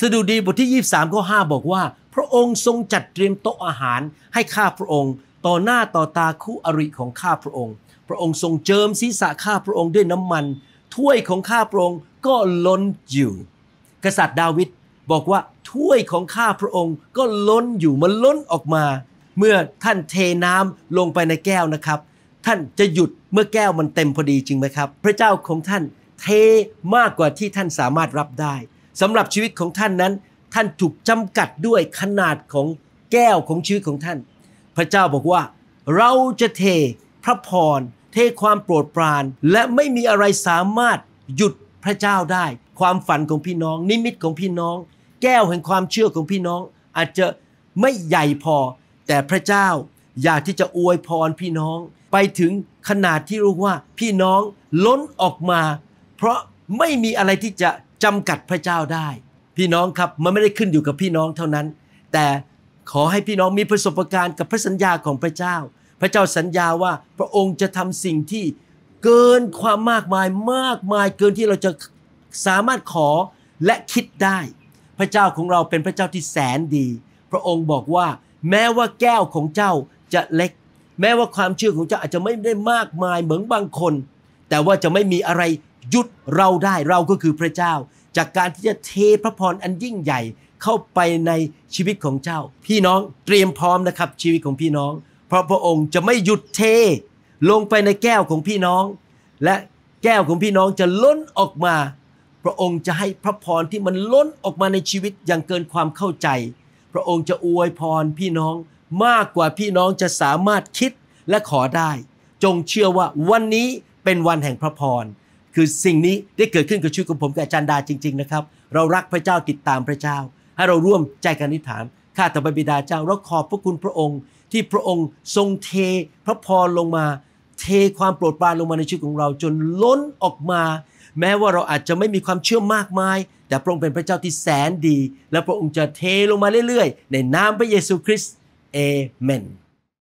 สดุดีบทที่ 23ข้อ5บอกว่า พระองค์ทรงจัดเตรียมโต๊ะอาหารให้ข้าพระองค์ ต่อหน้าต่อตาคู่อริของข้าพระองค์ พระองค์ทรงเจิมศีรษะข้าพระองค์ด้วยน้ำมัน ถ้วยของข้าพระองค์ก็ล้นอยู่ กษัตริย์ดาวิดบอกว่าถ้วยของข้าพระองค์ก็ล้นอยู่มันล้นออกมา เมื่อท่านเทน้ำลงไปในแก้วนะครับ ท่านจะหยุดเมื่อแก้วมันเต็มพอดีจริงไหมครับ พระเจ้าของท่านเทมากกว่าที่ท่านสามารถรับได้สำหรับชีวิตของท่านนั้น ท่านถูกจำกัดด้วยขนาดของแก้วของชีวิตของท่าน พระเจ้าบอกว่า เราจะเทพระพรเทความโปรดปรานและไม่มีอะไรสามารถหยุดพระเจ้าได้ ความฝันของพี่น้อง นิมิตของพี่น้อง แก้วแห่งความเชื่อของพี่น้อง อาจจะไม่ใหญ่พอ แต่พระเจ้าอยากที่จะอวยพรพี่น้อง ไปถึงขนาดที่รู้ว่าพี่น้องล้นออกมา เพราะไม่มีอะไรที่จะจำกัดพระเจ้าได้ พี่น้องครับมันไม่ได้ขึ้นอยู่กับพี่น้องเท่านั้น แต่ขอให้พี่น้องมีประสบการณ์กับพระสัญญาของพระเจ้า พระเจ้าสัญญาว่าพระองค์จะทำสิ่งที่เกินความมากมายมากมายเกินที่เราจะสามารถขอและคิดได้ พระเจ้าของเราเป็นพระเจ้าที่แสนดี พระองค์บอกว่าแม้ว่าแก้วของเจ้าจะเล็ก แม้ว่าความเชื่อของเจ้าอาจจะไม่ได้มากมายเหมือนบางคน แต่ว่าจะไม่มีอะไรหยุดเราได้เราก็คือพระเจ้า จากการที่จะเทพระพรอันยิ่งใหญ่เข้าไปในชีวิตของเจ้า พี่น้องเตรียมพร้อมนะครับชีวิตของพี่น้อง เพราะพระองค์จะไม่หยุดเท ลงไปในแก้วของพี่น้อง และแก้วของพี่น้องจะล้นออกมา พระองค์จะให้พระพรที่มันล้นออกมาในชีวิตอย่างเกินความเข้าใจ พระองค์จะอวยพรพี่น้องมากกว่าพี่น้องจะสามารถคิดและขอได้ จงเชื่อว่าวันนี้เป็นวันแห่งพระพรคือสิ่งนี้ได้เกิดขึ้นกับชีวิตของผมกับอาจารย์ดาจริง ๆ นะครับ เรารักพระเจ้าติดตามพระเจ้า ให้เราร่วมใจกันอธิษฐานข้าแต่พรบิดาเจ้าเราขอบพระคุณพระองค์ ที่พระองค์ทรงเทพระพรลงมา เทความโปรดปรานลงมาในชีวิตของเรา จนล้นออกมา แม้ว่าเราอาจจะไม่มีความเชื่อมากมาย แต่พระองค์เป็นพระเจ้าที่แสนดี และพระองค์จะเทลงมาเรื่อยๆ ในนามพระเยซูคริสต์เอเมน